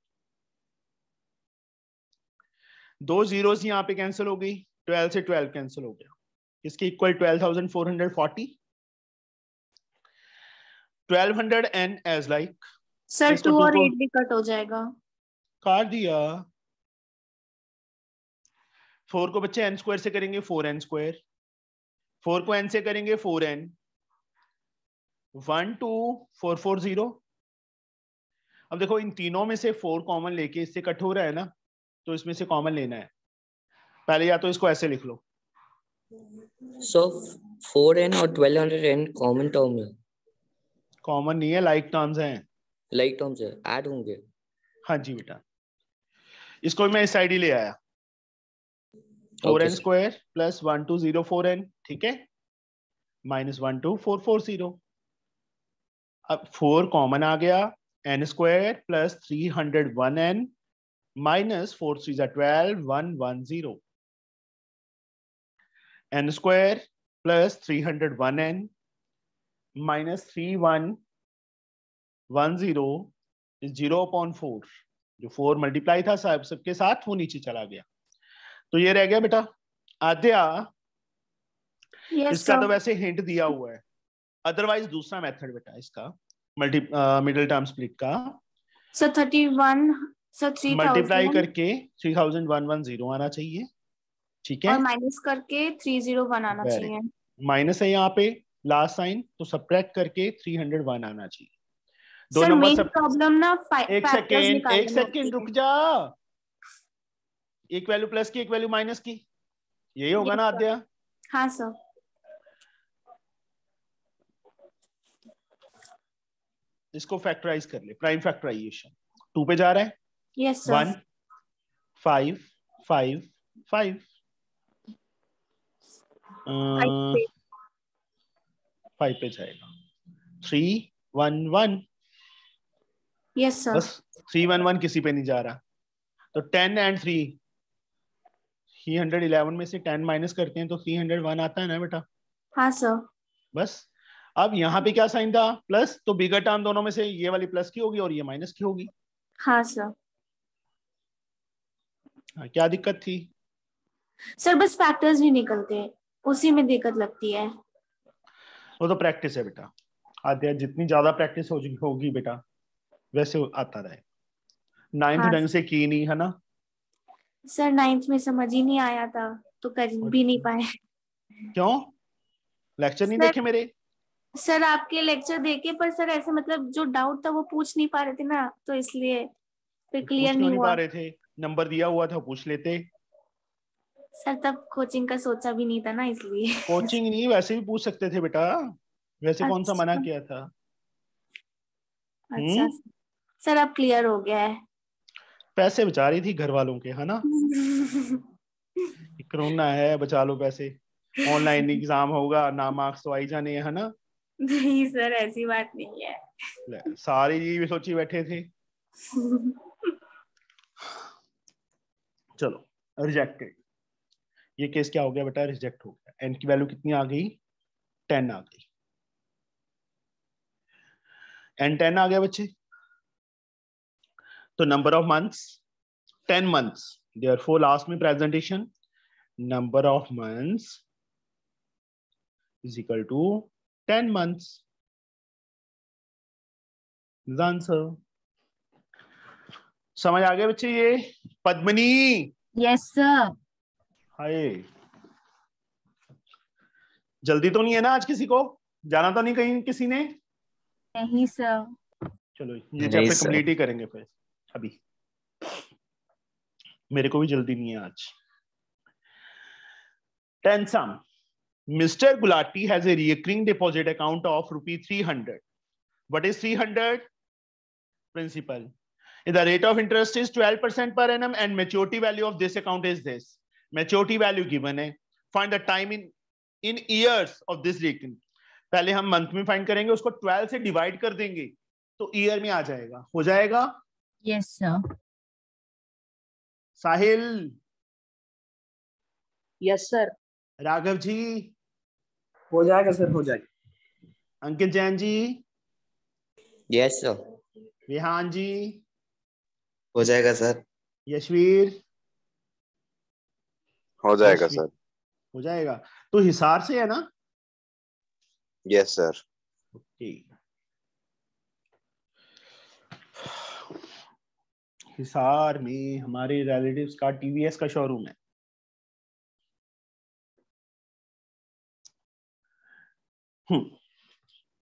दो जीरो यहाँ पे कैंसिल हो गई ट्वेल्व से ट्वेल्व कैंसिल हो गया इसके equal twelve thousand four hundred forty twelve hundred n as like like, sir two और एट भी कट हो जाएगा काट दिया फोर को बच्चे एन स्क्वायर से करेंगे फोर एन स्क्वायर फोर को एन से करेंगे four n one two four four zero अब देखो इन तीनों में से फोर कॉमन लेके इससे कट हो रहा है ना तो इसमें से कॉमन लेना है पहले या तो इसको ऐसे लिख लो सो फोर एन और twelve hundred n common term है कॉमन नहीं है लाइक टर्म्स हैं लाइट ऑन सर ऐड होंगे हाँ जी बेटा इसको मैं इस आईडी ले आया four n square plus one two zero four n ठीक है minus one two four four zero अब फोर कॉमन आ गया n square plus three hundred one n minus four three जा twelve one one zero n square plus three hundred one n minus three one one zero zero upon four जो फोर मल्टीप्लाई था साहब सबके साथ वो नीचे चला गया तो ये रह गया बेटा आद्या yes, इसका तो वैसे हिंट दिया हुआ है अदरवाइज दूसरा मेथड बेटा इसका मल्टी मिडिल टर्म स्प्लिट का sir thirty one sir three multiply करके three thousand one one zero आना चाहिए ठीक है माइनस करके थ्री जीरो वन आना चाहिए माइनस है यहाँ पे लास्ट साइन तो सब्रैक्ट करके थ्री हंड्रेड वन आना चाहिए दो नंबर सब प्रॉब्लम ना एक सेकेंड एक सेकेंड रुक जा एक वैल्यू प्लस की एक वैल्यू माइनस की यही होगा ना तो- आद्या हाँ सर इसको फैक्टराइज कर ले प्राइम फैक्टराइजेशन टू पे जा रहे हैं yes sir one five five five five पे जाएगा three one one yes sir बस थ्री वन वन किसी पे नहीं जा रहा तो ten and three three hundred eleven में से टेन माइनस करते हैं तो थ्री हंड्रेड वन आता है ना बेटा हाँ सर बस अब यहाँ पे क्या साइन था प्लस तो बिगर टर्म दोनों में से ये वाली प्लस की होगी और ये माइनस की होगी हाँ सर हाँ, क्या दिक्कत थी सर बस फैक्टर्स नहीं निकलते उसी में दिक्कत लगती है वो तो प्रैक्टिस है बेटा आते जितनी ज्यादा प्रैक्टिस होगी बेटा वैसे आता रहे नाइन्थ हाँ, ढंग हाँ, से की नहीं है ना सर नाइन्थ में समझ ही नहीं आया था तो कर भी नहीं पाए क्यों लेक्चर नहीं देखे मेरे सर आपके लेक्चर देखे पर सर ऐसे मतलब जो डाउट था वो पूछ नहीं पा रहे थे ना तो इसलिए फिर तो क्लियर नहीं, नहीं हुआ पा रहे थे नंबर दिया हुआ था पूछ लेते सर तब कोचिंग का सोचा भी नहीं था ना इसलिए कोचिंग नहीं वैसे भी पूछ सकते थे बेटा वैसे अच्छा। कौन सा मना अच्छा। किया था अच्छा हम्म? सर अब क्लियर हो गया है पैसे बचा रही थी घर वालों के है ना कोरोना है बचा लो पैसे ऑनलाइन एग्जाम होगा ना मार्क्स तो आई जाने है ना नहीं सर ऐसी बात नहीं है सारी जी भी सोची बैठे थे चलो रिजेक्टेड ये केस क्या हो गया बेटा रिजेक्ट हो गया एन की वैल्यू कितनी आ गई टेन आ गई एन टेन आ गया बच्चे तो number of months ten months therefore four last में presentation number of months is equal to ten months answer समझ आ गया बच्चे ये पद्मनी यस सर हाय जल्दी तो नहीं है ना आज किसी को जाना तो नहीं कहीं किसी ने नहीं सर चलो ये चैप्टर कंप्लीट ही करेंगे फिर अभी मेरे को भी जल्दी नहीं है आज tenth sum Mr Gulati has a recurring deposit account of rupee three hundred what is three hundred principal the rate of interest is twelve percent पर N annum and maturity value of this account is this maturity value given है find the time in in years of this recurring पहले हम मंथ में फाइंड करेंगे उसको ट्वेल्व से डिवाइड कर देंगे तो ईयर में आ जाएगा हो जाएगा yes sir sahil yes sir Raghav जी हो जाएगा सर हो जाएगा अंकित जैन जी यस सर विहान जी हो जाएगा सर यशवीर हो जाएगा सर हो जाएगा तो हिसार से है ना यस सर ठीक हिसार में हमारे रिलेटिव का टीवीएस का शोरूम है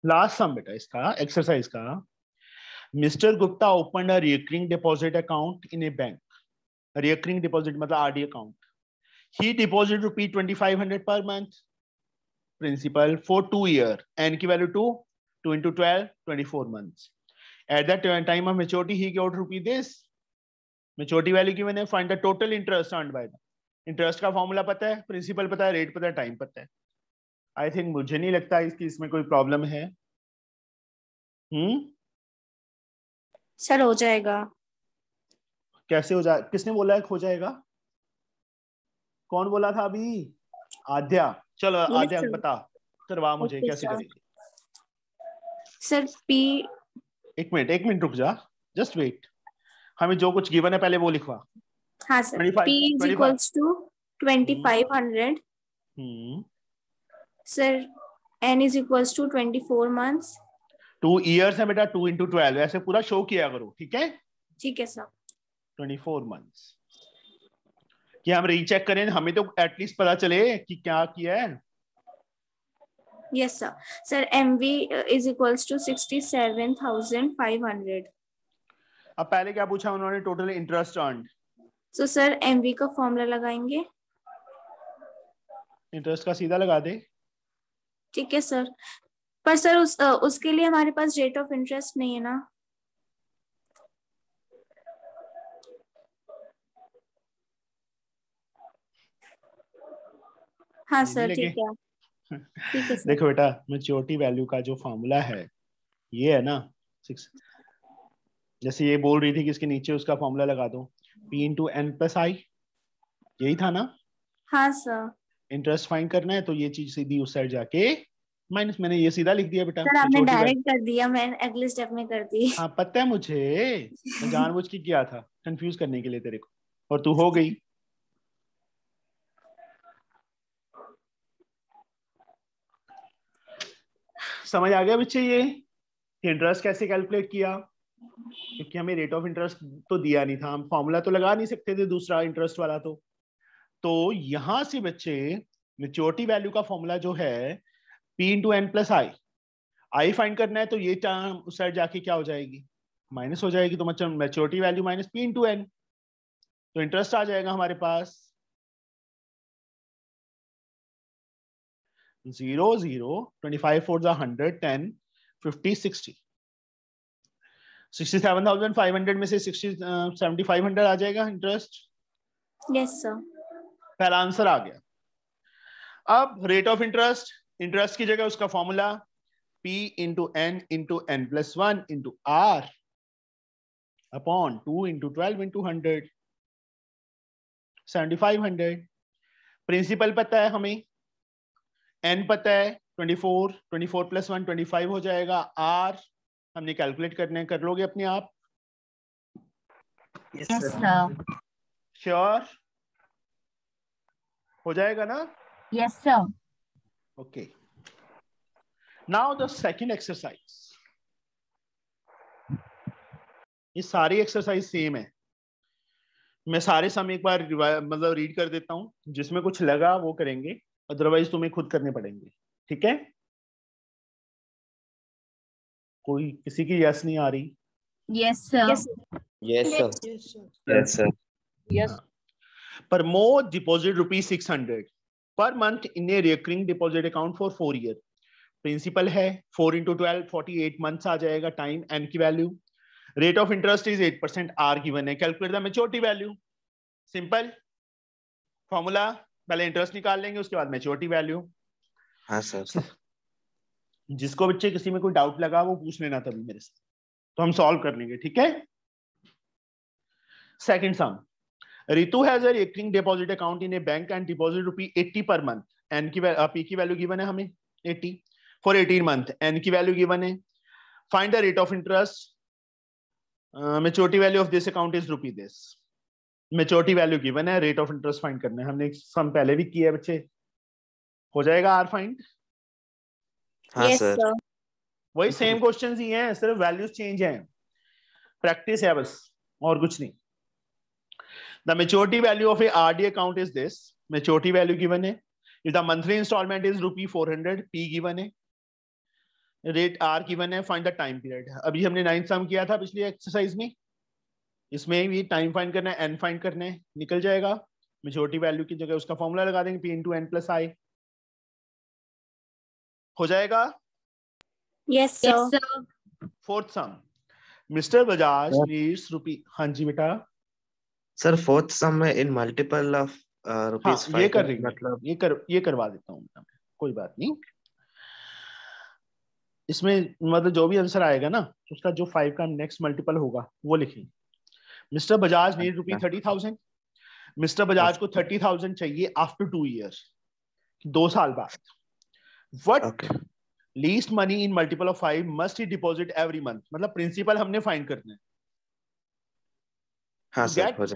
लास्ट सम हम्म। बेटा इसका एक्सरसाइज का Mr Gupta open a recurring deposit account in a bank recurring deposit मतलब RD account he deposit rupee twenty five hundred per month principal for two year N की value two two into 12 24 months at that time of maturity he got rupee this maturity value की मैंने find the total interest earn by interest का फॉर्मूला पता है प्रिंसिपल पता है रेट पता है टाइम पता है आई थिंक मुझे नहीं लगता इसकी इसमें कोई प्रॉब्लम है हम्म सर हो जाएगा कैसे हो जाए किसने बोला है हो जाएगा कौन बोला था अभी आध्या चलो आध्या बता करवा मुझे कैसे करेंगे सर पी एक मिनट एक मिनट रुक जा जस्ट वेट हमें जो कुछ गिवन है पहले वो लिखवा हाँ sir P is equals to 2500 hmm. Sir n is equals to 24 months two years है बेटा टू इंटू ट्वेल्व ऐसे पूरा शो किया करो ठीक है ठीक है सर ट्वेंटी फोर मंथ्स कि हम रीचेक करें हमें तो एटलीस्ट पता चले कि क्या किया है yes sir sir M is equals to sixty seven thousand five hundred अब पहले क्या पूछा उन्होंने total interest earn so sir MV का फॉर्मूला लगाएंगे इंटरेस्ट का सीधा लगा दे ठीक है सर पर सर उस उसके लिए हमारे पास रेट ऑफ इंटरेस्ट नहीं है ना हाँ सर ठीक है देखो बेटा मेच्योरिटी वैल्यू का जो फॉर्मूला है ये है ना सिक्स जैसे ये बोल रही थी कि इसके नीचे उसका फॉर्मूला लगा दो P into N plus I यही था ना हाँ सर इंटरेस्ट फाइंड करना है तो ये चीज सीधी उस साइड जाके माइनस मैंने ये सीधा लिख दिया बेटा आपने डायरेक्ट कर दिया मैं अगले स्टेप में कर दी हाँ पता है मुझे मैं जानबूझ के किया था कंफ्यूज करने के लिए तेरे को और तू हो गई समझ आ गया बच्चे ये इंटरेस्ट कैसे कैलकुलेट किया क्योंकि हमें रेट ऑफ इंटरेस्ट तो दिया नहीं था हम फॉर्मूला तो लगा नहीं सकते थे दूसरा इंटरेस्ट वाला तो तो यहां से बच्चे मेच्योरिटी वैल्यू का फॉर्मूला जो है P into N plus I I find करना है तो ये टर्म उस साइड जाके क्या हो जाएगी माइनस हो जाएगी तो मतलब maturity value minus P into n तो इंटरेस्ट आ जाएगा हमारे पास zero zero twenty five four hundred ten fifty sixty 67,500 में से सिक्सटी सेवेंटी आ जाएगा इंटरेस्ट यस सर पहला आंसर आ गया अब रेट ऑफ इंटरेस्ट इंटरेस्ट की जगह उसका formula P into N into N plus one into are upon two into twelve into hundred seventy five hundred principal पता है हमें एन पता है twenty four twenty four plus one twenty five हो जाएगा आर हमने कैलकुलेट करने कर लोगे अपने आप यस श्योर हो जाएगा ना yes sir okay now the second exercise ये सारी एक्सरसाइज सेम है मैं सारे समय एक बार मतलब रीड कर देता हूं जिसमें कुछ लगा वो करेंगे अदरवाइज तुम्हें खुद करने पड़ेंगे ठीक है कोई किसी की यस नहीं आ रही यस यस यस पर मोर deposit rupees six hundred per month in a recurring deposit account for four year principal है four into twelve forty eight months आ जाएगा टाइम एन की value rate of interest is eight percent R given है calculate the maturity value simple formula पहले इंटरेस्ट निकाल लेंगे उसके बाद मेच्योरिटी वैल्यू हाँ सर जिसको बच्चे किसी में कोई डाउट लगा वो पूछ लेना तभी मेरे से तो हम सॉल्व कर लेंगे ठीक है second sum Ritu has a recurring deposit account in a bank and deposit rupee eighty per month n की पी की वैल्यू गिवन है हमें eighty for eighteen month n की वैल्यू गिवन है find the rate of interest maturity value of this account is rupee this maturity value given है रेट ऑफ इंटरेस्ट फाइंड करना है हमने सम पहले भी किया है बच्चे हो जाएगा आर फाइंड हाँ सर वही सेम क्वेश्चन ही हैं सिर्फ वैल्यूज चेंज हैं प्रैक्टिस है बस और कुछ नहीं the maturity value of a R D account is this maturity value given है if the monthly instalment is rupee four hundred P given है रेट आर गिवन है फाइंड द टाइम पीरियड अभी हमने नाइन्थ सम किया था पिछली एक्सरसाइज में इसमें भी टाइम फाइंड करना है एन फाइंड करना है निकल जाएगा मेच्योरिटी वैल्यू की जगह उसका फॉर्मूला लगा देंगे P into n plus I हो जाएगा yes sir fourth sum Mr Bajaj needs rupee हाँ जी बेटा सर फोर्थ सम में इन मल्टीपल ऑफ रुपीस ये कर रही मतलब ये कर ये करवा देता हूँ मैं कोई बात नहीं इसमें मतलब जो भी आंसर आएगा ना उसका जो फाइव का नेक्स्ट मल्टीपल होगा वो लिखिए Mr Bajaj need rupee thirty thousand Mr Bajaj को थर्टी अच्छा। थाउजेंड चाहिए आफ्टर टू ईयर्स दो साल बाद what least money in multiple of five must he deposit every month मतलब प्रिंसिपल हमने फाइंड करना है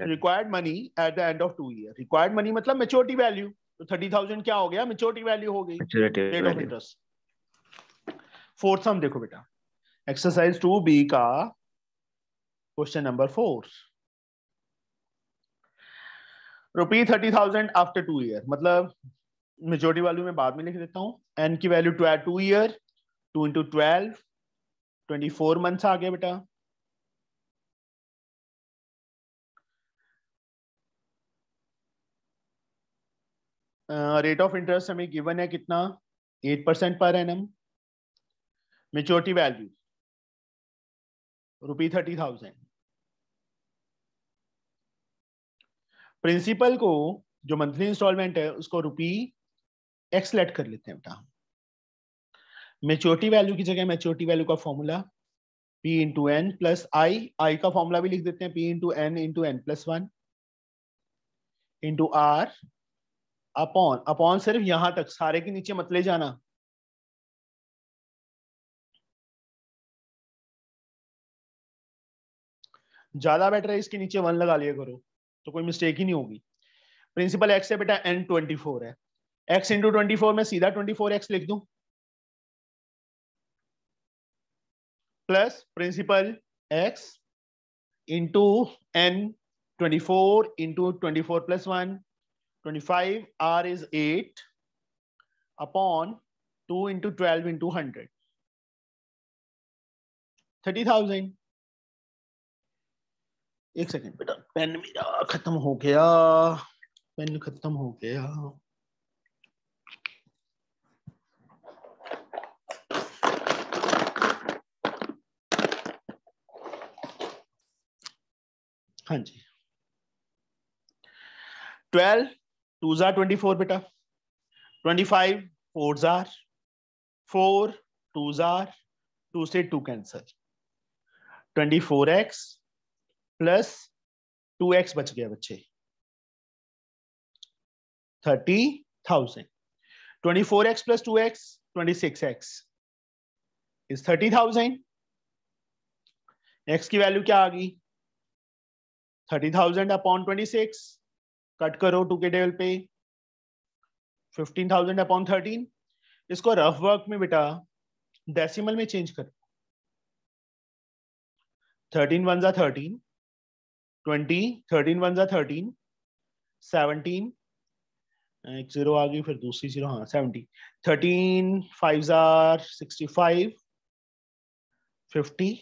required money at the end of two year required money मतलब मेच्योरिटी वैल्यू तो थर्टी थाउजेंड क्या हो गया मेच्योरिटी वैल्यू हो गई फोर्थ सम देखो बेटा एक्सरसाइज टू बी का question number four rupee thirty thousand after two year मतलब मेजोरिटी वैल्यू में बाद में लिख देता हूँ एन की value two two year two into twelve twenty four months आ गया बेटा रेट ऑफ इंटरेस्ट हमें गिवन है कितना एट परसेंट पर N m maturity value rupee thirty thousand principal को जो मंथली इंस्टॉलमेंट है उसको रुपी एक्स लेट कर लेते हैं बेटा मेच्योरिटी वैल्यू की जगह मेच्योरिटी वैल्यू का formula p into N plus I I का फॉर्मूला भी लिख देते हैं p into N into N plus one into are upon upon सिर्फ यहां तक सारे के नीचे मत ले जाना ज्यादा बेटर है इसके नीचे वन लगा लिया करो तो कोई मिस्टेक ही नहीं होगी प्रिंसिपल एक्स है बेटा एन ट्वेंटी फोर है एक्स इंटू ट्वेंटी फोर में सीधा ट्वेंटी फोर एक्स लिख दू plus principal x into n twenty four into twenty four plus one twenty five r is eight upon two into twelve into hundred thirty thousand एक सेकेंड बेटा पेन मेरा खत्म हो गया पेन खत्म हो गया हाँ जी ट्वेल्व टू जार ट्वेंटी फोर बेटा ट्वेंटी फाइव फोर जार फोर टू जार टू से two cancel twenty four x plus two x बच गया बच्चे thirty thousand twenty four x plus two x twenty six x is thirty thousand x की वैल्यू क्या आ गई thirty thousand upon twenty six cut करो टू के टेबल पे फिफ्टीन थाउजेंड अपॉन थर्टीन इसको रफ वर्क में बेटा डेसिमल में चेंज करो थर्टीन वन जा थर्टीन ट्वेंटी थर्टीन वन जा थर्टीन सेवनटीन एक जीरो आ गई फिर दूसरी जीरो हाँ सेवनटीन थर्टीन फाइव जार sixty five fifty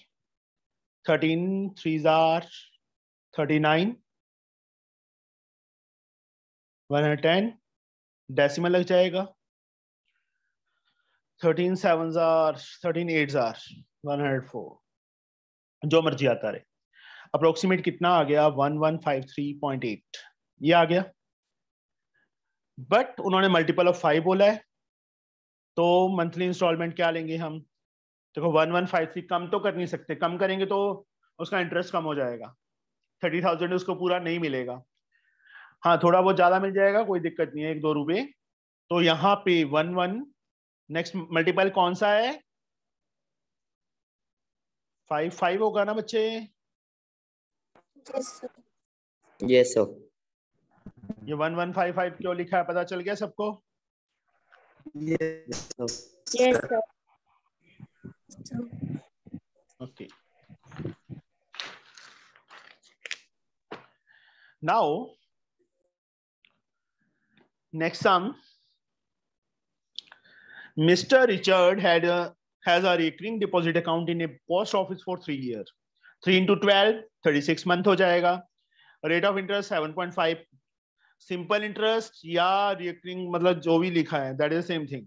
thirteen three जार 39 टेन डेसिमल लग जाएगा thirteen seven or thirteen eight or four जो मर्जी आता रहे अप्रोक्सीमेट कितना आ गया one one five three point eight ये आ गया बट उन्होंने मल्टीपल ऑफ फाइव बोला है तो मंथली इंस्टॉलमेंट क्या लेंगे हम देखो वन वन फाइव थ्री कम तो कर नहीं सकते कम करेंगे तो उसका इंटरेस्ट कम हो जाएगा थर्टी थाउजेंड उसको पूरा नहीं मिलेगा हाँ थोड़ा बहुत ज्यादा मिल जाएगा कोई दिक्कत नहीं है एक दो रुपए तो यहाँ पे वन वन नेक्स्ट मल्टीपल कौन सा है फाइव फाइव होगा ना बच्चे yes, सर ये वन वन फाइव फाइव क्यों लिखा है पता चल गया सबको Yes, sir Okay. Now, next sum. Mr. Richard had a, has a recurring deposit account in a post office for three years. Three into twelve thirty six month हो जाएगा rate of interest seven point five simple interest या रिकरिंग मतलब जो भी लिखा है that is same thing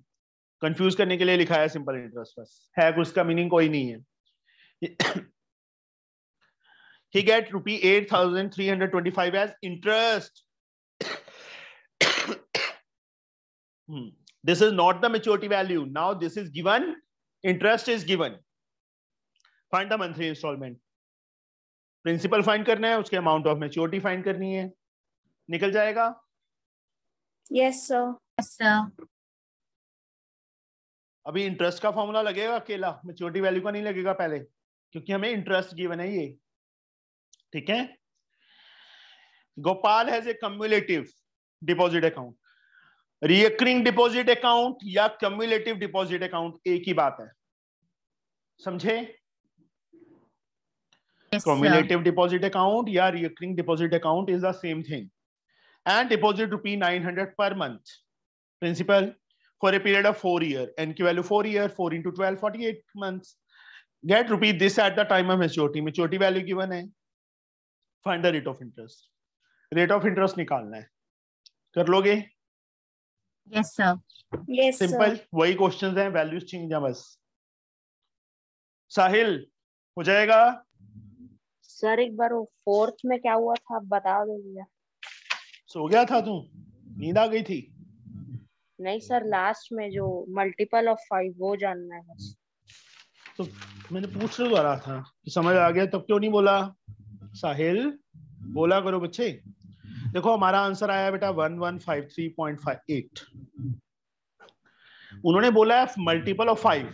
confuse करने के लिए लिखा है सिंपल इंटरेस्ट बस है उसका मीनिंग कोई नहीं है he get rupee 8,325 as interest. this is not the maturity value. Now this is given, interest is given. Find the monthly installment. Principal find करना है उसके amount of maturity find करनी है निकल जाएगा Yes sir. Yes sir. अभी इंटरेस्ट का फॉर्मूला लगेगा अकेला मेच्योरिटी वैल्यू का नहीं लगेगा पहले क्योंकि हमें इंटरेस्ट गिवन है ये ठीक है Gopal has a cumulative deposit account recurring deposit account या कम्युलेटिव डिपॉजिट अकाउंट एक ही बात है समझे कम्युलेटिव डिपॉजिट अकाउंट या recurring deposit account is the same thing and deposit rupee nine hundred per month principal for a period of four year N की value four year four into twelve forty eight month get rupee this at the time of maturity maturity value given है find the rate of interest rate of interest निकालना है कर लोगे यस सर यस सिंपल वही क्वेश्चंस हैं वैल्यूज चेंज है बस साहिल हो जाएगा सर एक बार वो फोर्थ में क्या हुआ था बता दो भैया सो गया था तू नींद आ गई थी नहीं सर लास्ट में जो मल्टीपल ऑफ फाइव वो जानना है बस तो मैंने पूछ तो रहा था कि समझ आ गया तब क्यों नहीं बोला साहिल बोला करो बच्चे देखो हमारा आंसर आया बेटा one one five three point five eight उन्होंने बोला है मल्टीपल ऑफ फाइव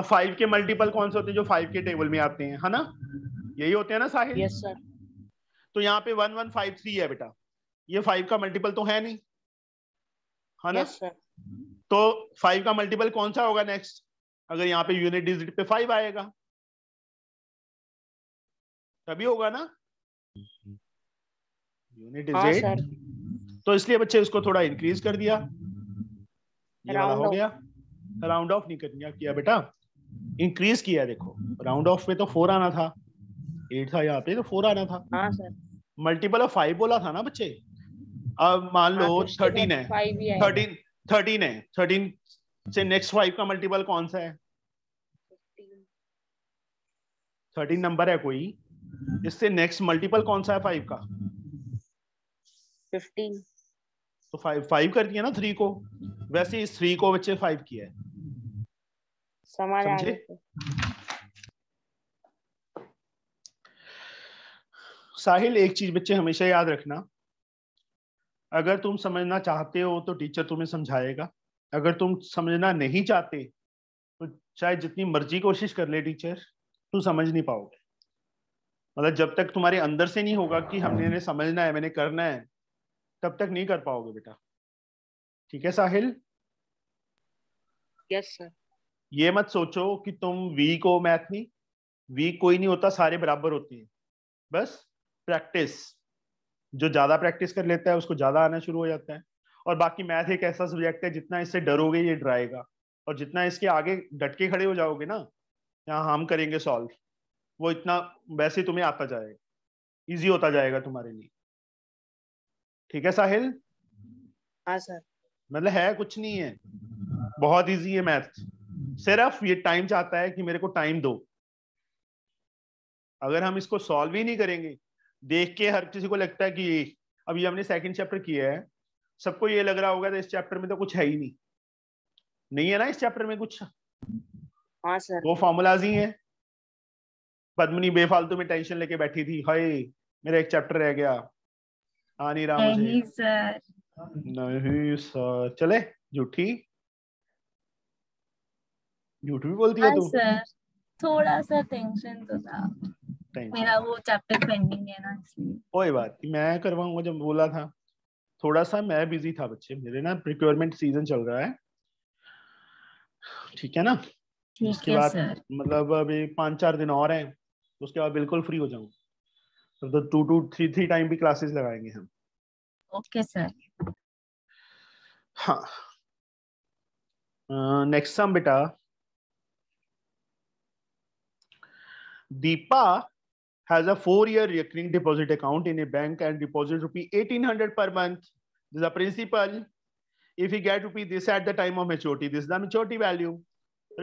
अब फाइव के मल्टीपल कौन से होते हैं जो फाइव के टेबल में आते हैं है ना यही होते हैं ना साहिल यस सर तो यहाँ पे वन वन फाइव थ्री है बेटा ये फाइव का मल्टीपल तो है नहीं है ना सर तो फाइव का मल्टीपल कौन सा होगा नेक्स्ट अगर यहाँ पे यूनिट डिजिट पे फाइव आएगा तभी होगा ना यूनिट इज एट तो इसलिए बच्चे इसको थोड़ा इंक्रीज कर दिया ये वाला हो गया राउंड ऑफ नहीं करना किया बेटा इंक्रीज किया देखो राउंड ऑफ पे तो फोर आना था एट था यहाँ पे तो फोर आना था मल्टीपल ऑफ फाइव बोला था ना बच्चे अब मान लो थर्टीन हाँ, तो है थर्टीन थर्टीन है थर्टीन से नेक्स्ट फाइव का मल्टीपल कौन सा है थर्टीन नंबर है कोई इससे नेक्स्ट मल्टीपल कौन सा है फाइव का फिफ्टीन तो फाइव फाइव कर दिया ना थ्री को वैसे इस थ्री को बच्चे फाइव किया है समझे साहिल एक चीज बच्चे हमेशा याद रखना अगर तुम समझना चाहते हो तो टीचर तुम्हें समझाएगा अगर तुम समझना नहीं चाहते तो चाहे जितनी मर्जी कोशिश कर ले टीचर तू समझ नहीं पाओगे मतलब जब तक तुम्हारे अंदर से नहीं होगा कि हमने हाँ। समझना है मैंने करना है तब तक नहीं कर पाओगे बेटा ठीक है साहिल यस सर ये मत सोचो कि तुम वीक हो मैथ में वीक कोई नहीं होता सारे बराबर होते हैं बस प्रैक्टिस जो ज्यादा प्रैक्टिस कर लेता है उसको ज्यादा आना शुरू हो जाता है और बाकी मैथ एक ऐसा सब्जेक्ट है जितना इससे डरोगे ये डराएगा और जितना इसके आगे डटके खड़े हो जाओगे ना यहाँ हम करेंगे सॉल्व वो इतना वैसे ही तुम्हें आता जाएगा इजी होता जाएगा तुम्हारे लिए ठीक है साहिल हाँ सर मतलब है कुछ नहीं है बहुत इजी है मैथ सिर्फ ये टाइम चाहता है कि मेरे को टाइम दो अगर हम इसको सॉल्व ही नहीं करेंगे देख के हर किसी को लगता है कि अभी हमने सेकंड चैप्टर किया है सबको ये लग रहा होगा तो इस चैप्टर में तो कुछ है ही नहीं नहीं है ना इस चैप्टर में कुछ हाँ सर वो फॉर्मूलाज ही है पद्मनी बेफालतू में टेंशन लेके बैठी थी हाय मेरा एक चैप्टर रह गया आ नहीं रहा मुझे नहीं सर नहीं सर चले झूठी झूठ भी बोलती है तू सर थोड़ा सा टेंशन तो था मेरा वो चैप्टर पेंडिंग है ना इसलिए कोई बात नहीं मैं करवाऊंगा जब बोला था थोड़ा सा मैं बिजी था बच्चे मेरे ना प्रिक्योरमेंट सीजन चल रहा है ठीक है ना उसके बाद मतलब अभी पांच चार दिन और हैं उसके बाद बिल्कुल फ्री हो जाऊँ तो two two three three time भी क्लासेस लगाएंगे हम ओके सर हाँ नेक्स्ट सम बेटा Deepa has a four-year recurring deposit account in a bank and deposits rupee eighteen hundred per month. This is a principal. If he get rupee this at the time of maturity, this is the maturity value.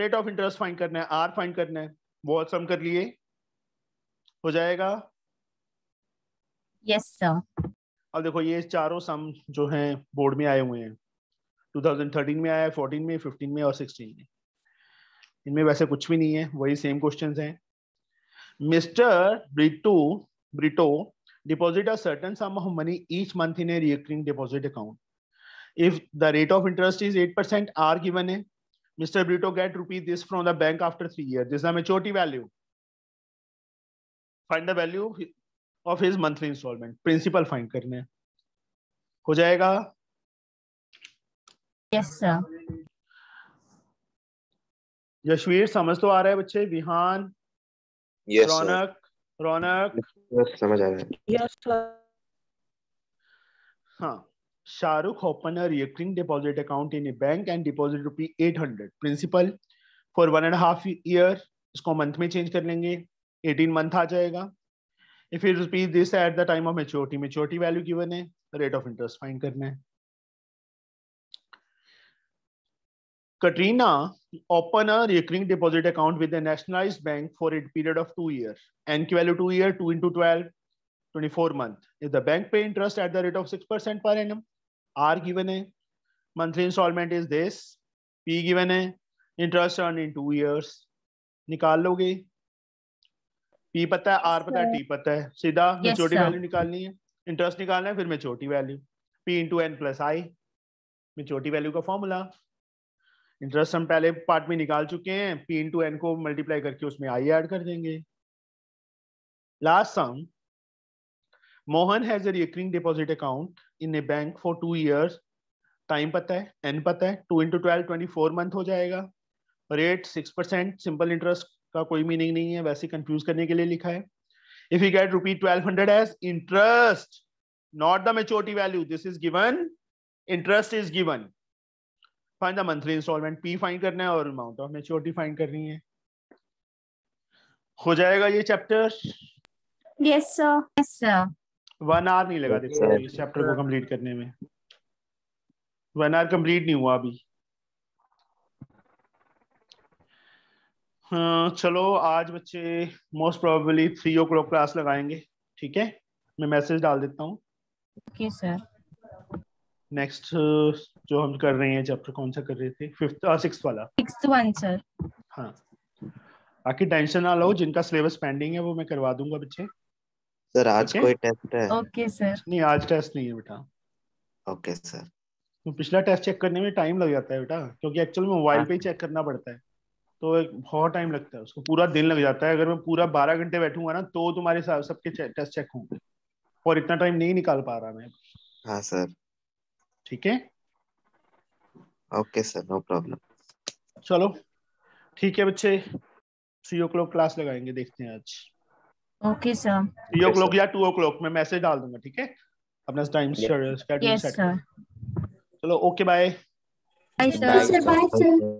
Rate of interest find करना है, R find करना है. बहुत सम कर लिए. हो जाएगा यस सर अब देखो ये चारों सम जो हैं बोर्ड में आए हुए हैं 2013 में आया 14 में 15 में और 16 में इनमें वैसे कुछ भी नहीं है वही सेम क्वेश्चंस हैं mister Brito Brito deposit a certain sum of money each month in a recurring deposit account if the rate of interest is 8% r given है mister Brito get rupees this from the bank after 3 year this is a maturity value find the value of his monthly instalment principal find करने हो जाएगा यस सर यशवीर समझ तो आ रहा है बच्चे विहान yes, रौनक sir. रौनक yes, समझ आ रहा है यस हाँ Shahrukh open a recurring deposit account in a bank and deposit rupee eight hundred principal for one and half year इसको मंथ में चेंज कर लेंगे एटीन मंथ आ जाएगा if you repeat this at the time of maturity maturity value given है रेट ऑफ इंटरेस्ट फाइंड करना है Katrina open a recurring deposit account with a nationalized bank for a period of two years. NQ value two year, two into 12, 24 month. If the bank pay interest at the rate of 6% per annum, R given hai. Monthly installment is this, P given hai. Interest earned in two years. निकाल लोगे पी पता है आर पता है टी पता है सीधा yes, मेचोरिटी वैल्यू निकालनी है इंटरेस्ट निकालना है फिर maturity value p into N plus I maturity value का फॉर्मूला इंटरेस्ट हम पहले पार्ट में निकाल चुके हैं पी इंटू एन को मल्टीप्लाई करके उसमें आई ऐड कर देंगे last sum Mohan has a recurring deposit account in a bank for two years time पता है एन पता है two into twelve twenty four month हो जाएगा rate six percent simple interest का कोई मीनिंग नहीं है वैसे कंफ्यूज करने के लिए लिखा है if you get rupee twelve hundred as interest not the maturity value this is given interest is given find the monthly instalment p find करना है और अमाउंट ऑफ मेच्योरिटी फाइन करनी है हो जाएगा ये चैप्टर सर वन आवर नहीं लगा देखो चैप्टर को कंप्लीट करने में वन आवर कंप्लीट नहीं हुआ अभी चलो आज बच्चे most probably three o'clock class लगाएंगे ठीक है मैं मैसेज डाल देता हूँ नेक्स्ट okay, जो हम कर रहे हैं चैप्टर कौन सा कर रहे थे फिफ्थ सिक्स वाला सिक्स्थ वन सर हाँ बाकी टेंशन ना लो जिनका सिलेबस पेंडिंग है वो मैं करवा दूंगा बच्चे सर आज okay? कोई टेस्ट है ओके okay, सर नहीं आज टेस्ट नहीं है बेटा ओके सर तो पिछला टेस्ट चेक करने में टाइम लग जाता है बेटा क्योंकि एक्चुअल में मोबाइल हाँ। पे ही चेक करना पड़ता है तो एक बहुत टाइम लगता है उसको पूरा दिन लग जाता है अगर मैं पूरा बारह घंटे बैठूंगा ना तो तुम्हारे सबके टेस्ट चेक होंगे और इतना टाइम नहीं निकाल पा रहा मैं हाँ सर ठीक है ओके सर नो प्रॉब्लम चलो ठीक है बच्चे थ्री ओ क्लॉक क्लास लगाएंगे देखते हैं आज okay sir three o'clock या टू ओ क्लॉक में मैसेज डाल दूंगा ठीक है अपना टाइम शेड्यूल सेट चलो okay bye bye sir bye sir